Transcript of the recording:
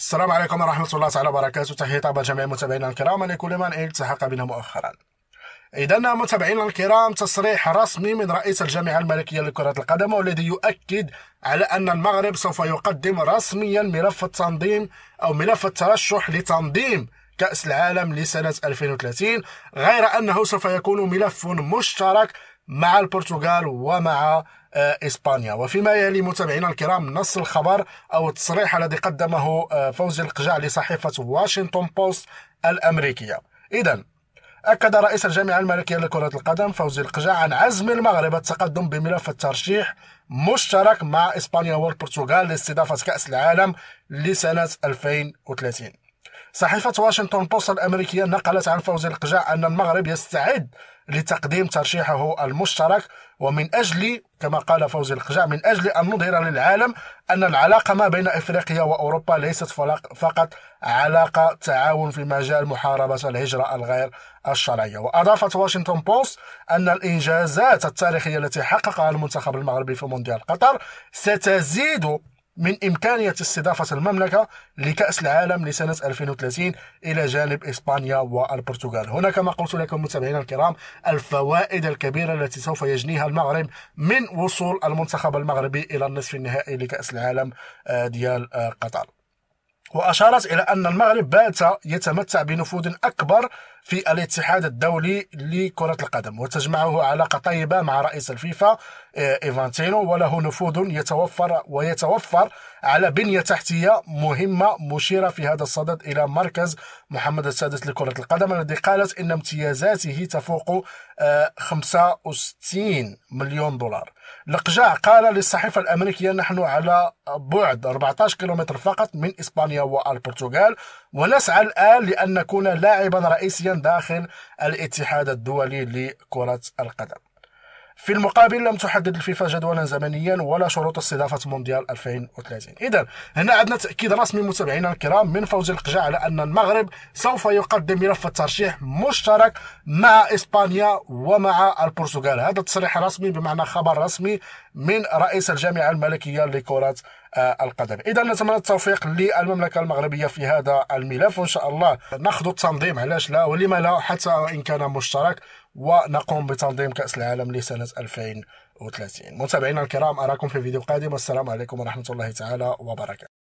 السلام عليكم ورحمة الله تعالى وبركاته تحية طابة جميع متابعينا الكرام لكل من التحق بنا مؤخرا إذا متابعينا الكرام تصريح رسمي من رئيس الجامعة الملكية لكرة القدم والذي يؤكد على أن المغرب سوف يقدم رسميا ملف التنظيم أو ملف الترشح لتنظيم كأس العالم لسنة 2030 غير أنه سوف يكون ملف مشترك مع البرتغال ومع آه، إسبانيا وفيما يلي متابعينا الكرام نص الخبر أو التصريح الذي قدمه آه، فوزي القجاع لصحيفة واشنطن بوست الأمريكية إذا أكد رئيس الجامعة الملكية لكرة القدم فوزي القجاع عن عزم المغرب التقدم بملف الترشيح مشترك مع إسبانيا والبرتغال لاستضافة كأس العالم لسنة 2030 صحيفة واشنطن بوست الأمريكية نقلت عن فوزي القجاع أن المغرب يستعد لتقديم ترشيحه المشترك ومن أجل كما قال فوزي القجاع من أجل أن نظهر للعالم أن العلاقة ما بين إفريقيا وأوروبا ليست فقط علاقة تعاون في مجال محاربة الهجرة الغير الشرعية وأضافت واشنطن بوست أن الإنجازات التاريخية التي حققها المنتخب المغربي في مونديال قطر ستزيد من إمكانية استضافة المملكة لكأس العالم لسنة 2030 إلى جانب إسبانيا والبرتغال هنا كما قلت لكم متابعينا الكرام الفوائد الكبيرة التي سوف يجنيها المغرب من وصول المنتخب المغربي إلى النصف النهائي لكأس العالم آه، ديال آه، قطر وأشارت إلى أن المغرب بات يتمتع بنفوذ أكبر في الاتحاد الدولي لكرة القدم وتجمعه علاقة طيبة مع رئيس الفيفا آه، إيفانتينو وله نفوذ يتوفر ويتوفر على بنية تحتية مهمة مشيرة في هذا الصدد إلى مركز محمد السادس لكرة القدم الذي قالت إن امتيازاته تفوق 65 آه، مليون دولار لقجاع قال للصحيفة الأمريكية نحن على بعد 14 كيلومتر فقط من إسبانيا والبرتغال ونسعى الآن لأن نكون لاعبا رئيسيا داخل الاتحاد الدولي لكرة القدم في المقابل لم تحدد الفيفا جدولا زمنيا ولا شروط استضافة مونديال 2030 إذا هنا عندنا تأكيد رسمي متابعينا الكرام من فوز القجع على أن المغرب سوف يقدم ملف الترشيح مشترك مع إسبانيا ومع البرتغال هذا تصريح رسمي بمعنى خبر رسمي من رئيس الجامعة الملكية لكرة آه، القدم اذا نتمنى التوفيق للمملكه المغربيه في هذا الملف وان شاء الله ناخذ التنظيم علاش لا ولما لا حتى وان كان مشترك ونقوم بتنظيم كاس العالم لسنه 2030 متابعينا الكرام اراكم في فيديو قادم والسلام عليكم ورحمه الله تعالى وبركاته